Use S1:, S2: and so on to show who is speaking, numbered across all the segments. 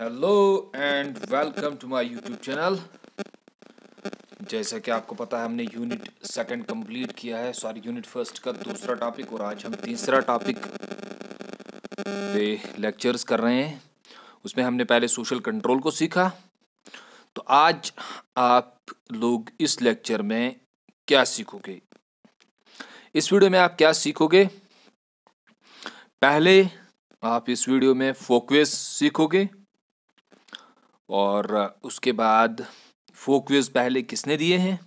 S1: Hello and welcome to my YouTube channel जैसा कि आपको पता है हमने यूनिट सेकंड कंप्लीट किया है सॉरी यूनिट फर्स्ट का दूसरा टॉपिक और आज हम तीसरा टॉपिक पे लेक्चर्स कर रहे हैं उसमें हमने पहले सोशल कंट्रोल को सीखा तो आज आप लोग इस लेक्चर में क्या सीखोगे इस वीडियो में आप क्या सीखोगे पहले आप इस वीडियो में फोकवेस सीखोगे और उसके बाद फोकवेज पहले किसने दिए हैं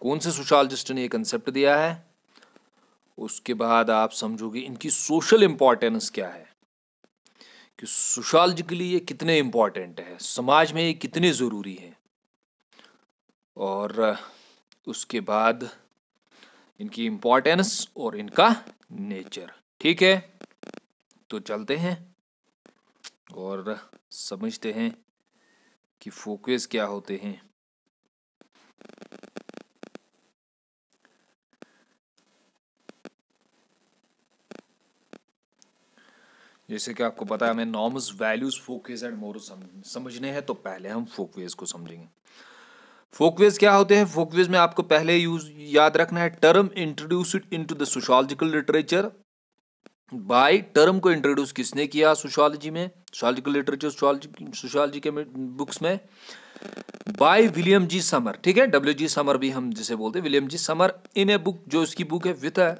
S1: कौन से सोशालजिस्ट ने ये कंसेप्ट दिया है उसके बाद आप समझोगे इनकी सोशल इम्पॉर्टेंस क्या है कि सोशालजी के लिए ये कितने इम्पॉर्टेंट है समाज में ये कितने ज़रूरी हैं और उसके बाद इनकी इम्पॉर्टेंस और इनका नेचर ठीक है तो चलते हैं और समझते हैं कि फोकस क्या होते हैं जैसे कि आपको पता है हमें norms values folkways and more समझने हैं तो पहले हम फोकवेज को समझेंगे फोकवेज क्या होते हैं फोकवेज में आपको पहले यूज याद रखना है term introduced into the sociological literature by term को इंट्रोड्यूस किसने किया सोशोलॉजी में सोशोलॉजिकल लिटरेचर सोशोलॉजी सोशोलॉजी के बुक्स में बाय विलियम जी समर ठीक है डब्ल्यू जी समर भी हम जिसे बोलते हैं William G Sumner in a book जो इसकी बुक है विथ है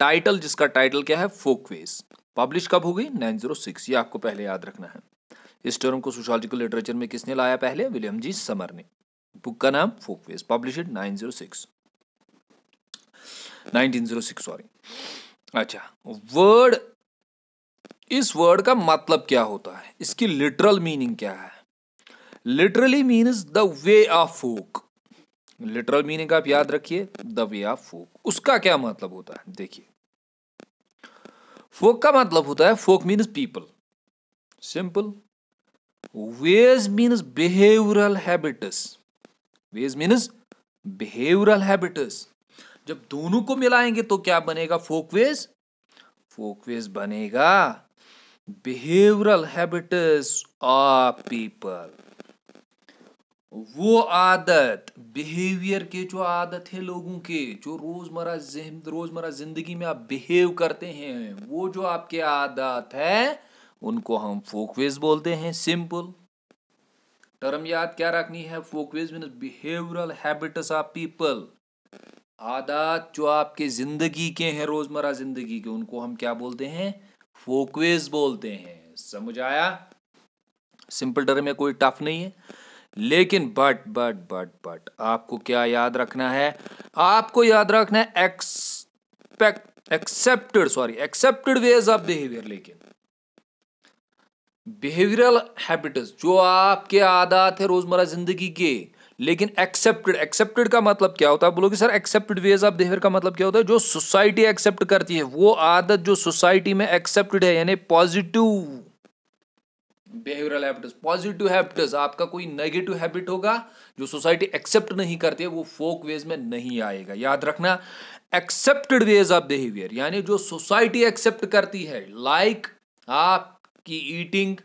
S1: टाइटल जिसका टाइटल क्या है फोकवेज पब्लिश कब हो गई नाइन जीरो सिक्स ये आपको पहले याद रखना है इस टर्म को सोशोलॉजिकल लिटरेचर में किसने लाया पहले विलियम जी समर ने बुक का नाम folkways publish nine zero six nineteen zero six sorry अच्छा वर्ड इस वर्ड का मतलब क्या होता है इसकी लिटरल मीनिंग क्या है literally means the way of folk literal meaning आप याद रखिए द वे ऑफ फोक उसका क्या मतलब होता है देखिए फोक का मतलब होता है folk means people simple ways means behavioural habits ways means behavioural habits जब दोनों को मिलाएंगे तो क्या बनेगा फोकवेज फोकवेज बनेगा बिहेवरल हैबिटस ऑफ पीपल वो आदत बिहेवियर के जो आदत है लोगों के जो रोजमर्रा रोजमर्रा जिंदगी में आप बिहेव करते हैं वो जो आपके आदत है उनको हम फोकवेज बोलते हैं सिंपल टर्म याद क्या रखनी है folkways mean behavioural habits of people आदात जो आपके ज़िंदगी के हैं रोज़मर्रा ज़िंदगी के उनको हम क्या बोलते हैं फोकवेज बोलते हैं समझ आया सिंपल टर्म में कोई टफ नहीं है लेकिन बट बट बट बट आपको क्या याद रखना है आपको याद रखना है expect accepted sorry accepted ways of behaviour लेकिन बिहेवियरल हैबिट्स जो आपके आदात है रोजमर्रा जिंदगी के लेकिन एक्सेप्टेड एक्सेप्टेड का मतलब क्या होता है बोलोगे sir accepted ways of behaviour का मतलब क्या होता है जो सोसाइटी एक्सेप्ट करती है वो आदत जो सोसाइटी में एक्सेप्टेड है यानी positive behavioural habits positive habits आपका कोई नेगेटिव हैबिट होगा जो सोसाइटी एक्सेप्ट नहीं करती है वो फोक वेज में नहीं आएगा याद रखना एक्सेप्टेड वेज ऑफ बिहेवियर यानी जो सोसाइटी एक्सेप्ट करती है लाइक like, आपकी ईटिंग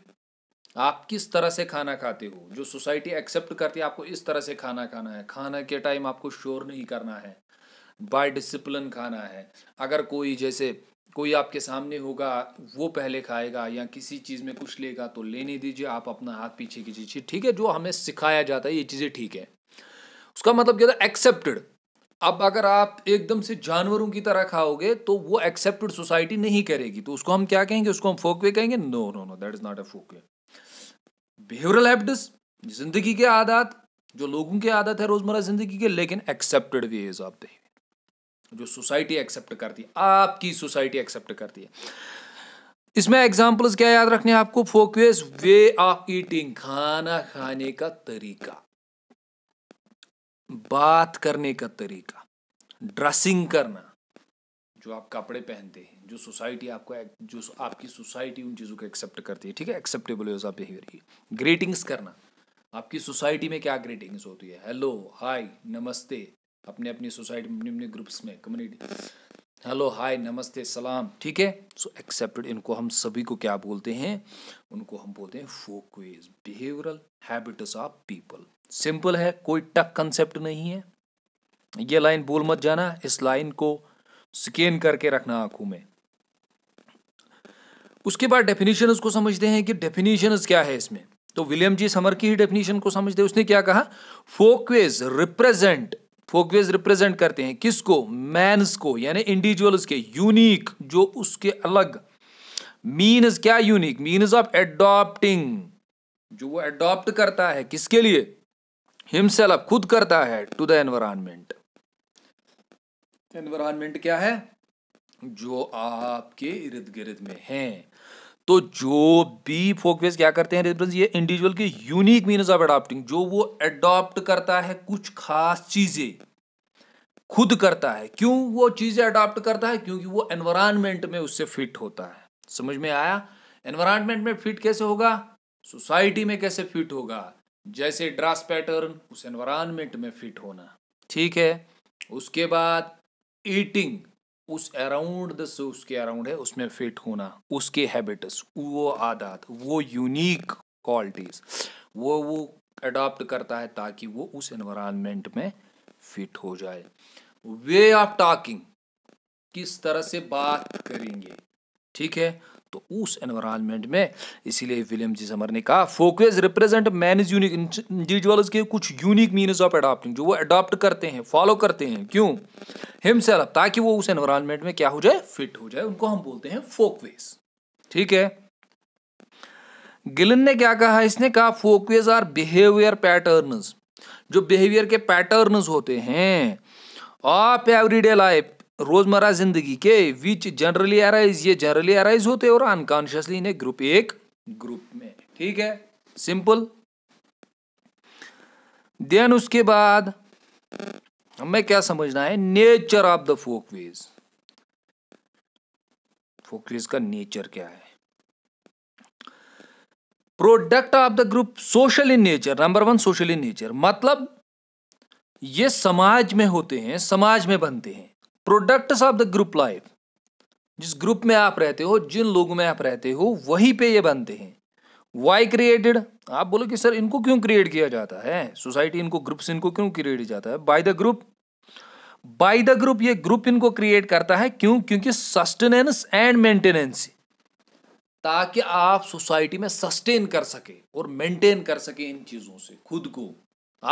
S1: आप किस तरह से खाना खाते हो जो सोसाइटी एक्सेप्ट करती है आपको इस तरह से खाना खाना है खाना के टाइम आपको शोर नहीं करना है बाय डिसिप्लिन खाना है अगर कोई जैसे कोई आपके सामने होगा वो पहले खाएगा या किसी चीज़ में कुछ लेगा तो लेने दीजिए आप अपना हाथ पीछे की चीज़ ठीक है जो हमें सिखाया जाता है ये चीज़ें ठीक है उसका मतलब क्या था एक्सेप्टेड अब अगर आप एकदम से जानवरों की तरह खाओगे तो वो एक्सेप्टेड सोसाइटी नहीं करेगी तो उसको हम क्या कहेंगे उसको हम फोकवे कहेंगे no no no that is not a folkway behavioural habits जिंदगी के आदत जो लोगों की आदत है रोजमर्रा जिंदगी के लेकिन एक्सेप्टेड वेज ऑफ बिहेवियर जो सोसाइटी एक्सेप्ट करती है आपकी सोसाइटी एक्सेप्ट करती है इसमें एग्जाम्पल्स क्या याद रखने हैं आपको फोकस वे ऑफ ईटिंग खाना खाने का तरीका बात करने का तरीका ड्रेसिंग करना जो आप कपड़े पहनते हैं जो सोसाइटी आपको जो आपकी सोसाइटी उन चीज़ों को एक्सेप्ट करती है ठीक है एक्सेप्टेबल है ऑफ बिहेवियर ग्रीटिंग्स करना आपकी सोसाइटी में क्या ग्रीटिंग्स होती है हेलो हाय नमस्ते अपने अपनी सोसाइटी में अपने अपने ग्रुप्स में कम्युनिटी हेलो हाय नमस्ते सलाम ठीक है सो एक्सेप्टेड इनको हम सभी को क्या बोलते हैं उनको हम बोलते हैं folkways behavioural habits of people simple है कोई टक कंसेप्ट नहीं है ये लाइन बोल मत जाना इस लाइन को स्कैन करके रखना आंखों में उसके बाद डेफिनेशन को समझते हैं कि डेफिनेशन क्या है इसमें तो विलियम जी समर की ही डेफिनेशन को समझते उसने क्या कहा फोकवेज रिप्रेजेंट फोकवेज रिप्रेजेंट करते हैं किसको मैंस को यानी इंडिविजुअल्स के यूनिक जो उसके अलग मीन्स क्या यूनिक मीन ऑफ एडॉप्टिंग जो वो एडॉप्ट करता है किसके लिए हिमसेल्फ खुद करता है टू द एनवायरमेंट एनवायरमेंट क्या है जो आपके इर्द गिर्द में है तो जो भी फोकवेज क्या करते हैं रेफरेंस ये इंडिविजुअल के यूनिक मीनस ऑफ अडॉप्टिंग जो वो एडॉप्ट करता है कुछ खास चीज़ें खुद करता है क्यों वो चीज़ें अडॉप्ट करता है क्योंकि वो एनवायरनमेंट में उससे फिट होता है समझ में आया एनवायरनमेंट में फिट कैसे होगा सोसाइटी में कैसे फिट होगा जैसे ड्रास पैटर्न उस एनवायरनमेंट में फिट होना ठीक है उसके बाद ईटिंग उस अराउंड द सोर्स के अराउंड है उसमें फिट होना उसके हैबिट्स वो आदत वो यूनिक क्वालिटीज़ वो वो अडॉप्ट करता है ताकि वो उस इन्वामेंट में फिट हो जाए वे ऑफ टॉकिंग किस तरह से बात करेंगे ठीक है तो उस एनवायरनमेंट में इसीलिए विलियम जी समर ने कहा focus represent man is unique individuals के कुछ यूनिक मीनस ऑफ एडॉप्टिंग जो वो अडॉप्ट करते हैं फॉलो करते हैं क्यों हिमसेल्फ ताकि वो उस एनवायरनमेंट में क्या हो जाए फिट हो जाए उनको हम बोलते हैं फोकवेज ठीक है गिलन ने क्या कहा इसने कहा फोकवेज आर बिहेवियर पैटर्न जो बिहेवियर के पैटर्न होते हैं ऑफ एवरीडे लाइफ रोज़मर्रा ज़िंदगी के विच जनरली अराइज ये जनरली अराइज होते और अनकॉन्शियसली इन्हें ग्रुप एक ग्रुप में ठीक है सिंपल देन उसके बाद हमें क्या समझना है nature of the folkways folkways का नेचर क्या है product of the group social in nature number one social in nature मतलब ये समाज में होते हैं समाज में बनते हैं products of the group life जिस ग्रुप में आप रहते हो जिन लोगों में आप रहते हो वहीं पे ये बनते हैं वाई क्रिएटेड आप बोलो कि सर इनको क्यों क्रिएट किया जाता है सोसाइटी इनको ग्रुप्स इनको क्यों क्रिएट किया जाता है by the group by the group ये ग्रुप इनको क्रिएट करता है क्यों क्योंकि सस्टेनेंस एंड मेंटेनेंस ताकि आप सोसाइटी में सस्टेन कर सके और मेंटेन कर सके इन चीज़ों से खुद को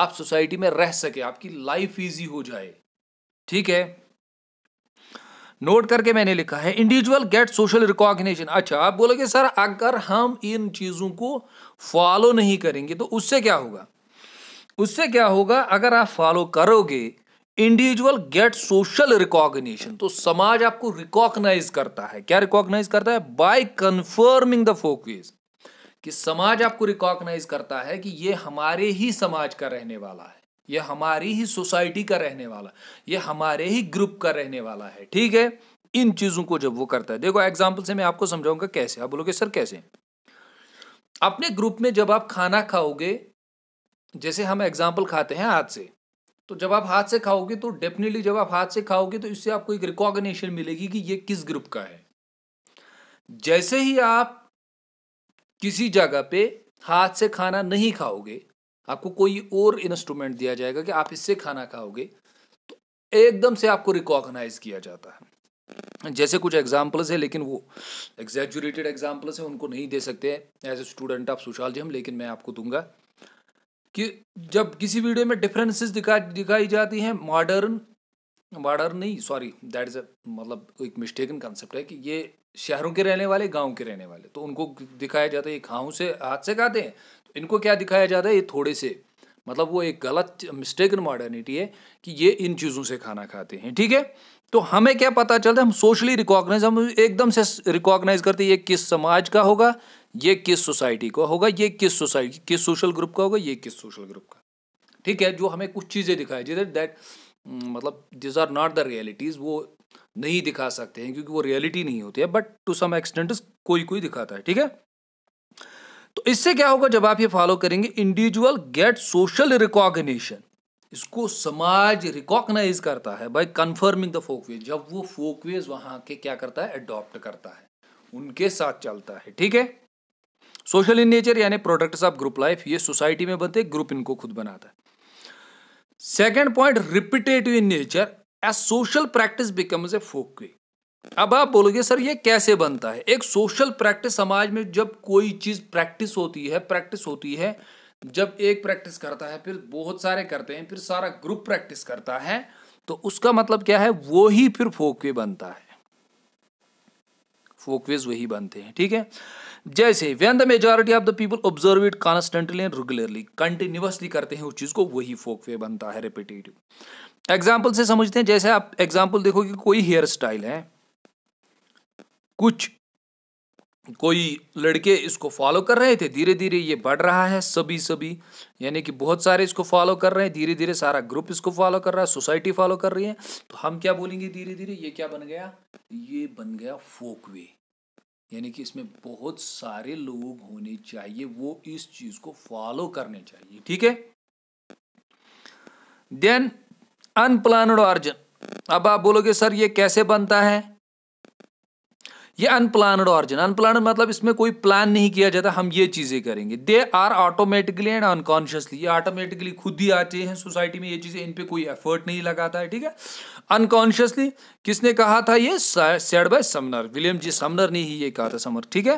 S1: आप सोसाइटी में रह सके आपकी लाइफ इजी हो जाए ठीक है नोट करके मैंने लिखा है इंडिविजुअल गेट सोशल रिकॉग्निशन अच्छा आप बोलोगे सर अगर हम इन चीज़ों को फॉलो नहीं करेंगे तो उससे क्या होगा उससे क्या होगा अगर आप फॉलो करोगे इंडिविजुअल गेट सोशल रिकॉग्निशन तो समाज आपको रिकॉग्नाइज करता है क्या रिकॉग्नाइज करता है बाय कंफर्मिंग द फोकवेज कि समाज आपको रिकॉग्नाइज करता है कि ये हमारे ही समाज का रहने वाला है ये हमारी ही सोसाइटी का रहने वाला ये हमारे ही ग्रुप का रहने वाला है ठीक है इन चीजों को जब वो करता है देखो एग्जाम्पल से मैं आपको समझाऊंगा कैसे आप बोलोगे सर कैसे अपने ग्रुप में जब आप खाना खाओगे जैसे हम एग्जाम्पल खाते हैं हाथ से तो जब आप हाथ से खाओगे तो डेफिनेटली जब आप हाथ से खाओगे तो इससे आपको एक रिकॉग्निशन मिलेगी कि ये किस ग्रुप का है जैसे ही आप किसी जगह पे हाथ से खाना नहीं खाओगे आपको कोई और इंस्ट्रूमेंट दिया जाएगा कि आप इससे खाना खाओगे तो एकदम से आपको रिकॉग्नाइज किया जाता है जैसे कुछ एग्जाम्पल्स है लेकिन वो एग्जेजुरेटेड एग्जाम्पल्स हैं उनको नहीं दे सकते as a student of sociology हम लेकिन मैं आपको दूंगा कि जब किसी वीडियो में डिफरेंसेस दिखा दिखाई जाती हैं मॉडर्न मॉडर्न नहीं सॉरी दैट इज़ अ मतलब एक मिस्टेकन कंसेप्ट है कि ये शहरों के रहने वाले गांव के रहने वाले तो उनको दिखाया जाता है ये खाओं से हाथ से खाते हैं इनको क्या दिखाया जा रहा है ये थोड़े से मतलब वो एक गलत मिस्टेक इन मॉडर्निटी है कि ये इन चीज़ों से खाना खाते हैं ठीक है तो हमें क्या पता चलता है हम सोशली रिकॉग्नाइज हम एकदम से रिकॉग्नाइज करते हैं ये किस समाज का होगा ये किस सोसाइटी का होगा ये किस सोसाइटी किस सोशल ग्रुप का होगा ये किस सोशल ग्रुप का ठीक है जो हमें कुछ चीज़ें दिखाई जिधर दैट mm, मतलब these are not the realities वो नहीं दिखा सकते हैं क्योंकि वो रियलिटी नहीं होती है बट टू सम एक्सटेंट कोई कोई दिखाता है ठीक है तो इससे क्या होगा जब आप ये फॉलो करेंगे इंडिविजुअल गेट सोशल रिकॉग्निशन इसको समाज रिकॉग्नाइज करता है बाय कंफर्मिंग द फोकवेज जब वो फोकवेज वहां के क्या करता है अडॉप्ट करता है उनके साथ चलता है ठीक है सोशल इन नेचर यानी प्रोडक्ट्स ऑफ ग्रुप लाइफ ये सोसाइटी में बनते ग्रुप इनको खुद बनाता है second point repetitive in nature as social practice becomes a folkway अब आप बोलोगे सर ये कैसे बनता है एक सोशल प्रैक्टिस समाज में जब कोई चीज़ प्रैक्टिस होती है प्रैक्टिस होती है जब एक प्रैक्टिस करता है फिर बहुत सारे करते हैं फिर सारा ग्रुप प्रैक्टिस करता है तो उसका मतलब क्या है वो ही फिर फोकवे बनता है फोकवेज वही बनते हैं ठीक है जैसे when the majority of the people observe it constantly and regularly continuously करते हैं उस चीज को वही फोकवे बनता है रिपीटेटिव एग्जाम्पल से समझते हैं जैसे आप एग्जाम्पल देखो कि कोई हेयर स्टाइल है कुछ कोई लड़के इसको फॉलो कर रहे थे धीरे धीरे ये बढ़ रहा है सभी सभी यानी कि बहुत सारे इसको फॉलो कर रहे हैं धीरे धीरे सारा ग्रुप इसको फॉलो कर रहा है सोसाइटी फॉलो कर रही है तो हम क्या बोलेंगे धीरे धीरे ये क्या बन गया ये बन गया फोक वे यानी कि इसमें बहुत सारे लोग होने चाहिए वो इस चीज़ को फॉलो करने चाहिए ठीक है देन अनप्लानड ऑर्जन अब आप बोलोगे सर ये कैसे बनता है ये अनप्लानड ऑरिजिन अनप्लानड मतलब इसमें कोई प्लान नहीं किया जाता हम ये चीज़ें करेंगे they are automatically and unconsciously ये ऑटोमेटिकली खुद ही आते हैं सोसाइटी में ये चीज़ें इन पर कोई एफर्ट नहीं लगाता है ठीक है अनकॉन्शियसली किसने कहा था ये said by Sumner William G Sumner ने ही ये कहा था समर ठीक है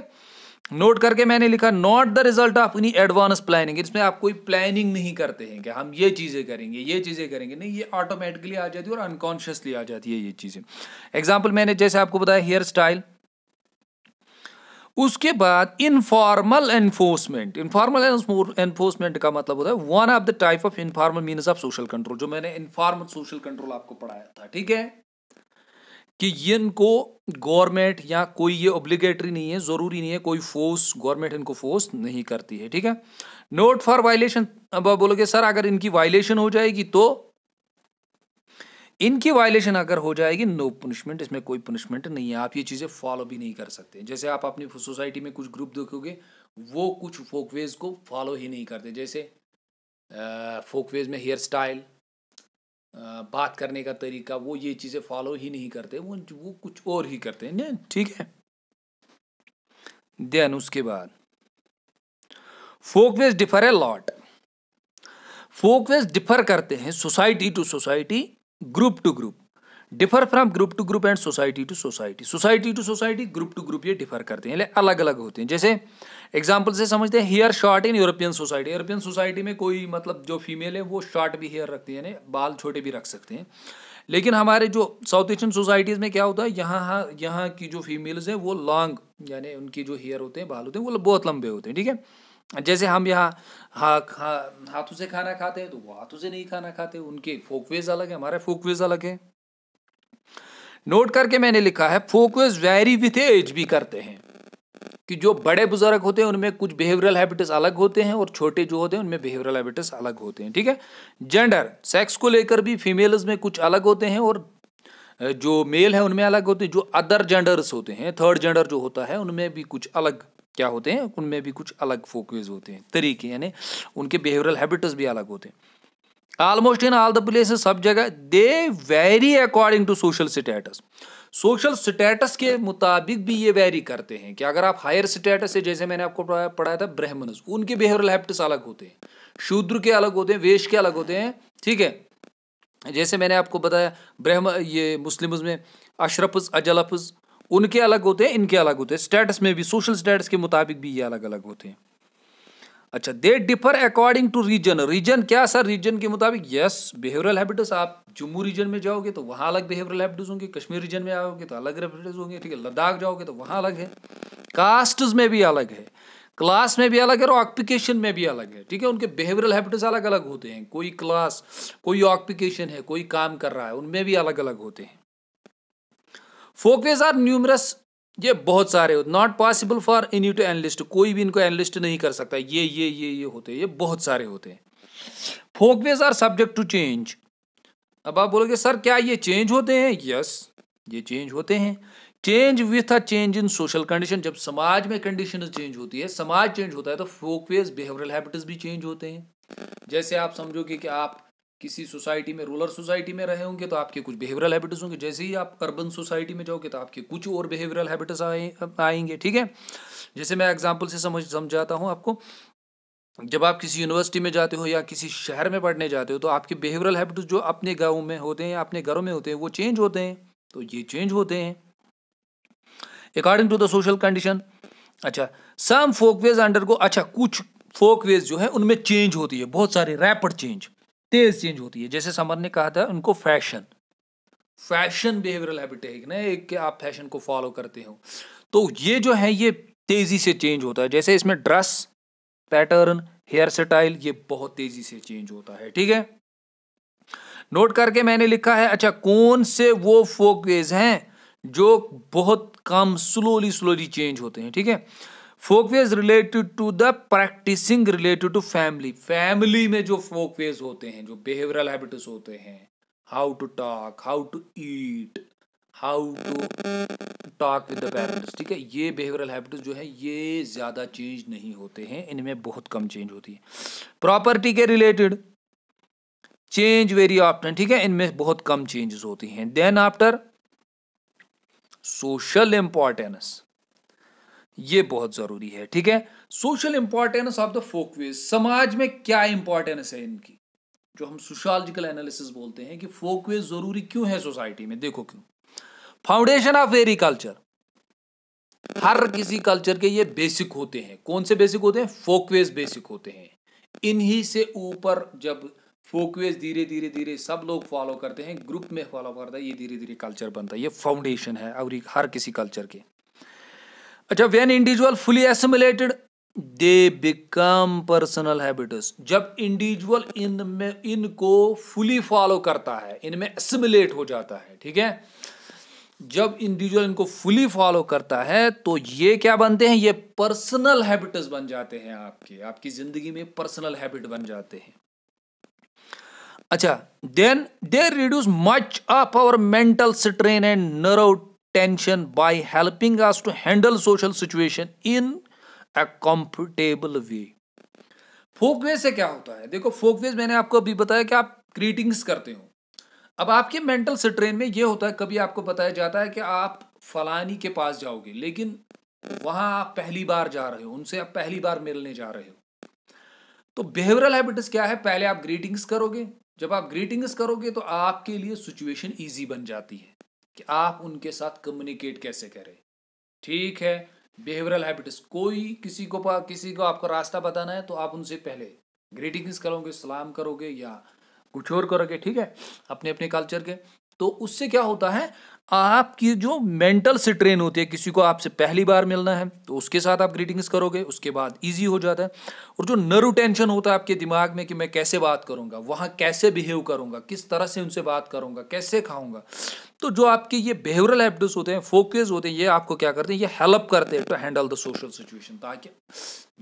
S1: नोट करके मैंने लिखा not the result of any advance planning इसमें आप कोई प्लानिंग नहीं करते हैं कि हम ये चीज़ें करेंगे ये चीज़ें करेंगे नहीं ये ऑटोमेटिकली आ जाती है और अनकॉन्शियसली आ जाती है ये चीज़ें एग्जाम्पल मैंने जैसे आपको बताया हेयर स्टाइल उसके बाद इनफॉर्मल एनफोर्समेंट इनफॉर्मल एनफोर्समेंट का मतलब होता है one of the type of informal means of social control जो मैंने इनफॉर्मल सोशल कंट्रोल आपको पढ़ाया था ठीक है कि इनको गवर्नमेंट या कोई ये ऑब्लिगेटरी नहीं है जरूरी नहीं है कोई फोर्स गवर्नमेंट इनको फोर्स नहीं करती है ठीक है नोट फॉर वायलेशन अब बोलोगे सर अगर इनकी वायलेशन हो जाएगी तो इनकी वायलेशन अगर हो जाएगी नो पनिशमेंट इसमें कोई पनिशमेंट नहीं है आप ये चीज़ें फॉलो भी नहीं कर सकते जैसे आप अपनी सोसाइटी में कुछ ग्रुप देखोगे वो कुछ फोकवेज को फॉलो ही नहीं करते जैसे फोकवेज में हेयर स्टाइल बात करने का तरीका वो ये चीज़ें फॉलो ही नहीं करते वो वो कुछ और ही करते हैं ठीक है देन उसके बाद folkways differ a lot folkways differ करते हैं society to society group to group differ from group to group and society to society society to society group to group ये डिफर करते हैं अलग अलग होते हैं जैसे एग्जाम्पल से समझते हैं hair short in European society European society में कोई मतलब जो फीमेल है वो शॉर्ट भी हेयर रखते हैं बाल छोटे भी रख सकते हैं लेकिन हमारे जो साउथ एशियन सोसाइटीज़ में क्या होता है यहाँ यहाँ की जो फीमेल्स हैं वो लॉन्ग यानी उनकी जो हेयर होते हैं बाल होते हैं वो बहुत लंबे होते हैं ठीक है जैसे हम यहाँ हा, हा, हाथों से खाना खाते हैं तो वो हाथों से नहीं खाना खाते उनके फोकवेज अलग है हमारे फोकवेज अलग है नोट करके मैंने लिखा है फोकवेज वेरी विथ एज भी करते हैं कि जो बड़े बुजुर्ग होते हैं उनमें कुछ बिहेवियरल हैबिट्स अलग होते हैं और छोटे जो होते हैं उनमें बिहेवियरल हैबिट्स अलग होते हैं ठीक है जेंडर सेक्स को लेकर भी फीमेल्स में कुछ अलग होते हैं और जो मेल है उनमें अलग होते हैं जो अदर जेंडर्स होते हैं थर्ड जेंडर जो होता है उनमें भी कुछ अलग क्या होते हैं उनमें भी कुछ अलग फोकस होते हैं तरीके यानी उनके बिहेवियरल हैबिट्स भी अलग होते हैं almost in all the place सब जगह they vary according to social status social status के मुताबिक भी ये वेरी करते हैं कि अगर आप हायर स्टेटस है जैसे मैंने आपको पढ़ाया था ब्रह्मनस उनके बिहेवियरल हैबिट्स अलग होते हैं शूद्र के अलग होते हैं वेश के अलग होते हैं ठीक है जैसे मैंने आपको बताया ब्रह्म ये मुस्लिम में अशरफ़ अजलफज उनके अलग होते हैं इनके अलग होते हैं स्टेटस में भी सोशल स्टेटस के मुताबिक भी ये अलग अलग होते हैं अच्छा they differ according to region region क्या सर रीजन के मुताबिक यस बिहेवियरल हैबिटस आप जम्मू रीजन में जाओगे तो वहाँ अलग बिहेवियरल हैबिटस होंगे कश्मीर रीजन में आओगे तो अलग हैबिटस होंगे ठीक है लद्दाख जाओगे तो वहाँ अलग है कास्ट में भी अलग है क्लास में भी अलग है और ऑक्पिकेशन में भी अलग है ठीक है उनके बिहेवियरल हैबिटस अलग अलग होते हैं कोई क्लास कोई ऑक्पिकेशन है कोई काम कर रहा है उनमें भी अलग अलग होते हैं फोक वेज आर न्यूमरस ये बहुत सारे होते not possible for any to enlist कोई भी इनको एनलिस्ट नहीं कर सकता ये ये ये ये होते हैं ये बहुत सारे होते हैं folkways are subject to change अब आप बोलोगे सर क्या ये चेंज होते हैं यस yes, ये चेंज होते हैं change with a change in social condition जब समाज में कंडीशन चेंज होती है समाज चेंज होता है तो फोकवेज बिहेवियरल हैबिट्स भी चेंज होते हैं जैसे आप समझोगे कि आप किसी सोसाइटी में रूरल सोसाइटी में रहे होंगे तो आपके कुछ बिहेवियरल हैबिट्स होंगे जैसे ही आप अर्बन सोसाइटी में जाओगे तो आपके कुछ और बिहेवियरल हैबिट्स आए आएंगे ठीक है जैसे मैं एग्जाम्पल से समझ समझाता हूँ आपको जब आप किसी यूनिवर्सिटी में जाते हो या किसी शहर में पढ़ने जाते हो तो आपके बिहेवियरल हैबिट्स जो अपने गाँव में होते हैं अपने घरों में होते हैं वो चेंज होते हैं तो ये चेंज होते हैं according to the social condition अच्छा सम फोकवेज अंडर को अच्छा कुछ फोकवेज जो है उनमें चेंज होती है बहुत सारे रैपिड चेंज तेज चेंज होती है जैसे समर ने कहा था उनको फैशन फैशन बिहेवियरल हैबिट है ना एक कि आप फैशन को फॉलो करते हो तो ये जो है ये तेज़ी से चेंज होता है जैसे इसमें ड्रेस पैटर्न हेयर स्टाइल ये बहुत तेज़ी से चेंज होता है ठीक है नोट करके मैंने लिखा है अच्छा कौन से वो फोक हैं जो बहुत कम स्लोली स्लोली चेंज होते हैं ठीक है folkways related to the practising related to family family में जो फोकवेज होते हैं जो बिहेवियरल हैबिट्स होते हैं how to talk how to eat how to talk with the parents ठीक है ये बिहेवियरल हैबिट्स जो है ये ज़्यादा चेंज नहीं होते हैं इनमें बहुत कम चेंज होती है प्रॉपर्टी के रिलेटेड चेंज वेरी ऑप्टन ठीक है इनमें बहुत कम चेंजेस होती हैं देन आफ्टर सोशल इम्पॉर्टेंस ये बहुत जरूरी है ठीक है social importance of the folkways समाज में क्या इंपॉर्टेंस है इनकी जो हम सोशोलॉजिकल एनालिसिस बोलते हैं कि वेज जरूरी क्यों है सोसाइटी में देखो क्यों फाउंडेशन ऑफ एरी कल्चर हर किसी कल्चर के ये बेसिक होते हैं कौन से बेसिक होते हैं फोकवेज बेसिक होते हैं इन्हीं से ऊपर जब फोकवेज धीरे धीरे धीरे सब लोग फॉलो करते हैं ग्रुप में फॉलो करता है ये धीरे धीरे कल्चर बनता है ये फाउंडेशन है और हर किसी कल्चर के अच्छा when individual fully assimilated they become personal habitus जब इंडिविजुअल में इनको फुली फॉलो करता है इनमें एसिमुलेट हो जाता है ठीक है जब इंडिविजुअल इनको फुली फॉलो करता है तो ये क्या बनते हैं ये पर्सनल हैबिटस बन जाते हैं आपके आपकी जिंदगी में पर्सनल हैबिट बन जाते हैं अच्छा then they reduce much of our mental strain and nerve tension by helping us to handle social situation in a comfortable way folkway से क्या होता है देखो फोकवेज मैंने आपको अभी बताया कि आप ग्रीटिंग्स करते हो अब आपके मेंटल स्ट्रेन में यह होता है कभी आपको बताया जाता है कि आप फलानी के पास जाओगे लेकिन वहां आप पहली बार जा रहे हो उनसे आप पहली बार मिलने जा रहे हो तो बिहेवियरल हैबिट्स क्या है पहले आप ग्रीटिंग्स करोगे जब आप ग्रीटिंग्स करोगे तो आपके लिए सिचुएशन ईजी बन जाती है कि आप उनके साथ कम्युनिकेट कैसे करें ठीक है बिहेवियरल हैबिट्स कोई किसी को किसी को आपको रास्ता बताना है तो आप उनसे पहले ग्रीटिंग्स करोगे सलाम करोगे या कुछ और करोगे ठीक है अपने अपने कल्चर के तो उससे क्या होता है आपकी जो मेंटल स्ट्रेन होती है किसी को आपसे पहली बार मिलना है तो उसके साथ आप ग्रीटिंग्स करोगे उसके बाद इजी हो जाता है और जो नर्व टेंशन होता है आपके दिमाग में कि मैं कैसे बात करूँगा वहाँ कैसे बिहेव करूंगा किस तरह से उनसे बात करूँगा कैसे खाऊंगा तो जो आपके ये बिहेवियरल हैबिट्स होते हैं फोकस होते हैं ये आपको क्या करते हैं ये हेल्प करते हैं टू तो हैंडल द सोशल सिचुएशन ताकि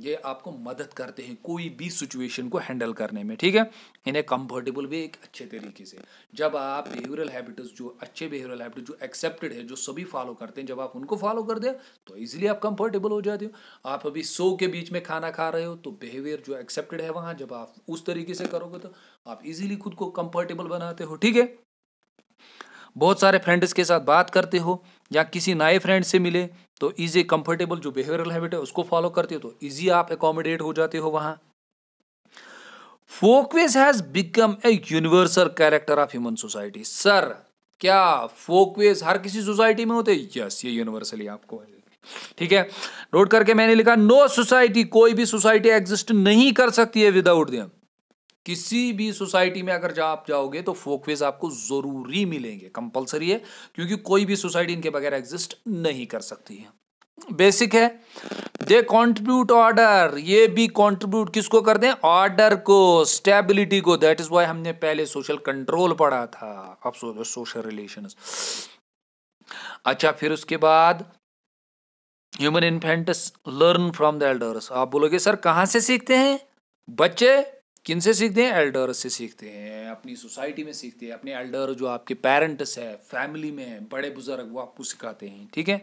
S1: ये आपको मदद करते हैं कोई भी सिचुएशन को हैंडल करने में ठीक है इन्हें कंफर्टेबल भी एक अच्छे तरीके से जब आप बिहेवियरल हैबिट्स जो अच्छे बिहेवियरल हैबिट जो एक्सेप्टेड है जो सभी फॉलो करते हैं जब आप उनको फॉलो कर दें तो ईजिली आप कंफर्टेबल हो जाते हो आप अभी सो के बीच में खाना खा रहे हो तो बिहेवियर जो एक्सेप्टेड है वहाँ जब आप उस तरीके से करोगे तो आप इजीली खुद को कंफर्टेबल बनाते हो ठीक है बहुत सारे फ्रेंड्स के साथ बात करते हो या किसी नए फ्रेंड से मिले तो ईजी कंफर्टेबल जो बिहेवियरल हैबिट है उसको फॉलो करते हो तो ईजी आप एकोमोडेट हो जाते हो वहाँ folkways has become a universal character of human society sir क्या फोकवेज हर किसी सोसाइटी में होते यस yes, ये यूनिवर्सली आपको ठीक है नोट करके मैंने लिखा नो सोसाइटी कोई भी सोसाइटी एग्जिस्ट नहीं कर सकती है विदाउट दियम किसी भी सोसाइटी में अगर जा आप जाओगे तो फोकवेज आपको ज़रूरी मिलेंगे कंपलसरी है क्योंकि कोई भी सोसाइटी इनके बगैर एग्जिस्ट नहीं कर सकती है बेसिक है दे कॉन्ट्रीब्यूट ऑर्डर ये भी कॉन्ट्रीब्यूट किसको कर दें ऑर्डर को स्टेबिलिटी को दैट इज वाई हमने पहले सोशल कंट्रोल पढ़ा था अब सोशल रिलेशन अच्छा फिर उसके बाद human infant learn from the elders आप बोलोगे सर कहां से सीखते हैं बच्चे किन से सीखते हैं एल्डर्स से सीखते हैं अपनी सोसाइटी में सीखते हैं अपने एल्डर जो आपके पेरेंट्स है फैमिली में है बड़े बुजुर्ग वो आपको सिखाते हैं ठीक है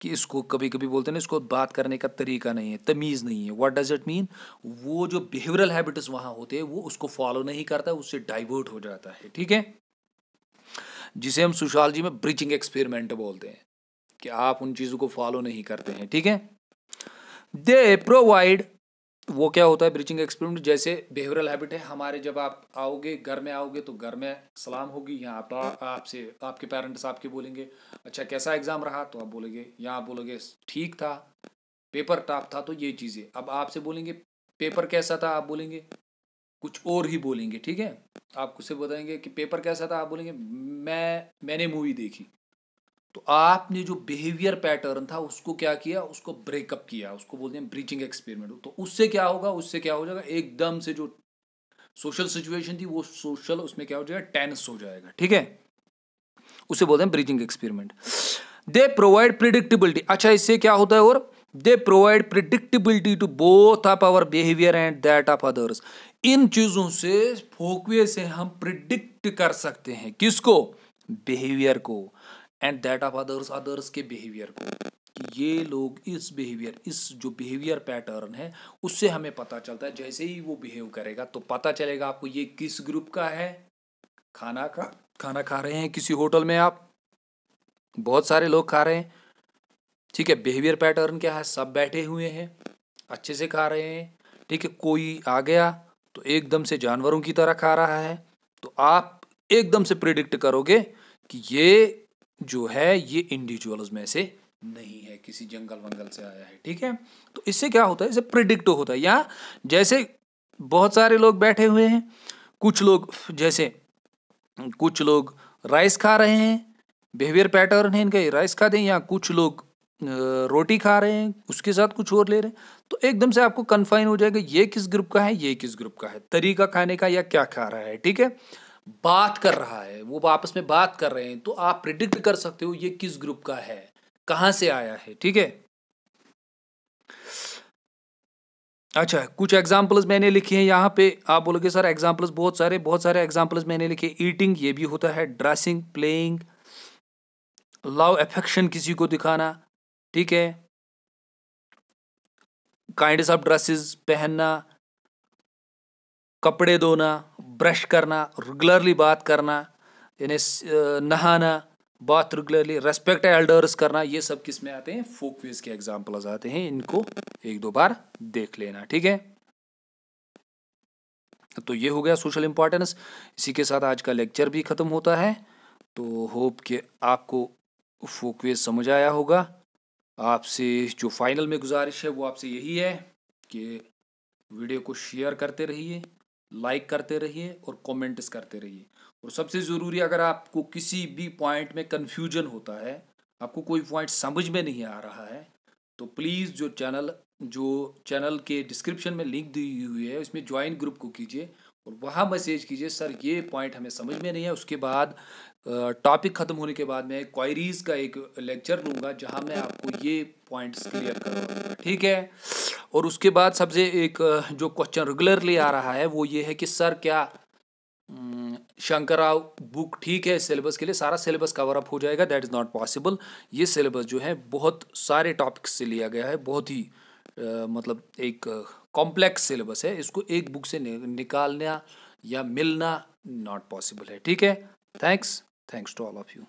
S1: कि इसको कभी कभी बोलते हैं ना इसको बात करने का तरीका नहीं है तमीज़ नहीं है व्हाट डज इट मीन वो जो बिहेवियरल हैबिट्स वहाँ होते हैं वो उसको फॉलो नहीं करता उससे डाइवर्ट हो जाता है ठीक है जिसे हम जी में ब्रिचिंग एक्सपेरिमेंट बोलते हैं कि आप उन चीज़ों को फॉलो नहीं करते हैं ठीक है दे प्रोवाइड वो क्या होता है ब्रीचिंग एक्सपेरिमेंट जैसे बिहेवियरल हैबिट है हमारे जब आप आओगे घर में आओगे तो घर में सलाम होगी यहाँ आप आपसे आपके पेरेंट्स आपके बोलेंगे अच्छा कैसा एग्ज़ाम रहा तो आप बोलेंगे यहाँ बोलोगे ठीक था पेपर टाप था तो ये चीज़ें अब आपसे बोलेंगे पेपर कैसा था आप बोलेंगे कुछ और ही बोलेंगे ठीक है आप उसे बताएंगे कि पेपर कैसा था आप बोलेंगे मैं मैंने मूवी देखी तो आपने जो बिहेवियर पैटर्न था उसको क्या किया उसको ब्रेकअप किया उसको बोलते हैं ब्रीचिंग एक्सपेरिमेंट तो उससे क्या होगा उससे क्या हो जाएगा एकदम से जो सोशल सिचुएशन थी वो सोशल उसमें क्या हो जाएगा टेंस हो जाएगा ठीक है उसे बोलते हैं breaching experiment they provide predictability अच्छा इससे क्या होता है और they provide predictability to both of our behaviour and that of others इन चीजों से फोकवे से हम प्रिडिक्ट कर सकते हैं किसको बिहेवियर को and that of others others के बिहेवियर को कि ये लोग इस बिहेवियर इस जो बिहेवियर पैटर्न है उससे हमें पता चलता है जैसे ही वो बिहेव करेगा तो पता चलेगा आपको ये किस ग्रुप का है खाना का खाना खा रहे हैं किसी होटल में आप बहुत सारे लोग खा रहे हैं ठीक है बिहेवियर पैटर्न क्या है सब बैठे हुए हैं अच्छे से खा रहे हैं ठीक है कोई आ गया तो एकदम से जानवरों की तरह खा रहा है तो आप एकदम से प्रिडिक्ट करोगे कि ये जो है ये इंडिविजुअल्स में से नहीं है किसी जंगल वंगल से आया है ठीक है तो इससे क्या होता है इसे प्रिडिक्ट होता है या जैसे बहुत सारे लोग बैठे हुए हैं कुछ लोग जैसे कुछ लोग राइस खा रहे हैं बिहेवियर पैटर्न है इनका राइस खाते हैं या कुछ लोग रोटी खा रहे हैं उसके साथ कुछ और ले रहे हैं तो एकदम से आपको कन्फाइन हो जाएगा ये किस ग्रुप का है ये किस ग्रुप का है तरीका खाने का या क्या खा रहा है ठीक है बात कर रहा है वो आपस में बात कर रहे हैं तो आप प्रिडिक्ट कर सकते हो ये किस ग्रुप का है कहां से आया है ठीक है अच्छा कुछ एग्जाम्पल्स मैंने लिखे हैं यहाँ पे आप बोलोगे सर एग्जाम्पल्स बहुत सारे बहुत सारे एग्जाम्पल्स मैंने लिखे ईटिंग ये भी होता है ड्रेसिंग प्लेइंग लव एफेक्शन किसी को दिखाना ठीक है काइंड ऑफ ड्रेसेस पहनना कपड़े धोना ब्रश करना रेगुलरली बात करना यानी नहाना बात रेगुलरली रेस्पेक्ट एल्डर्स करना ये सब किस में आते हैं फोक वेज के एग्जाम्पल्स आते हैं इनको एक दो बार देख लेना ठीक है तो ये हो गया सोशल इंपॉर्टेंस इसी के साथ आज का लेक्चर भी ख़त्म होता है तो होप कि आपको फोकवेज समझ आया होगा आपसे जो फाइनल में गुजारिश है वो आपसे यही है कि वीडियो को शेयर करते रहिए लाइक करते रहिए और कमेंट्स करते रहिए और सबसे ज़रूरी अगर आपको किसी भी पॉइंट में कन्फ्यूजन होता है आपको कोई पॉइंट समझ में नहीं आ रहा है तो प्लीज़ जो चैनल जो चैनल के डिस्क्रिप्शन में लिंक दी हुई है उसमें ज्वाइन ग्रुप को कीजिए और वहाँ मैसेज कीजिए सर ये पॉइंट हमें समझ में नहीं है उसके बाद टॉपिक ख़त्म होने के बाद मैं क्वायरीज़ का एक लेक्चर लूँगा जहाँ मैं आपको ये पॉइंट्स क्लियर करूँगा ठीक है और उसके बाद सबसे एक जो क्वेश्चन रेगुलरली आ रहा है वो ये है कि सर क्या हम्म, शंकर राव बुक ठीक है सिलेबस के लिए सारा सिलेबस कवर अप हो जाएगा दैट इज़ नॉट पॉसिबल ये सिलेबस जो है बहुत सारे टॉपिक्स से लिया गया है बहुत ही आ, मतलब एक कॉम्प्लेक्स सिलेबस है इसको एक बुक से निकालना या मिलना नॉट पॉसिबल है ठीक है thanks Thanks to all of you.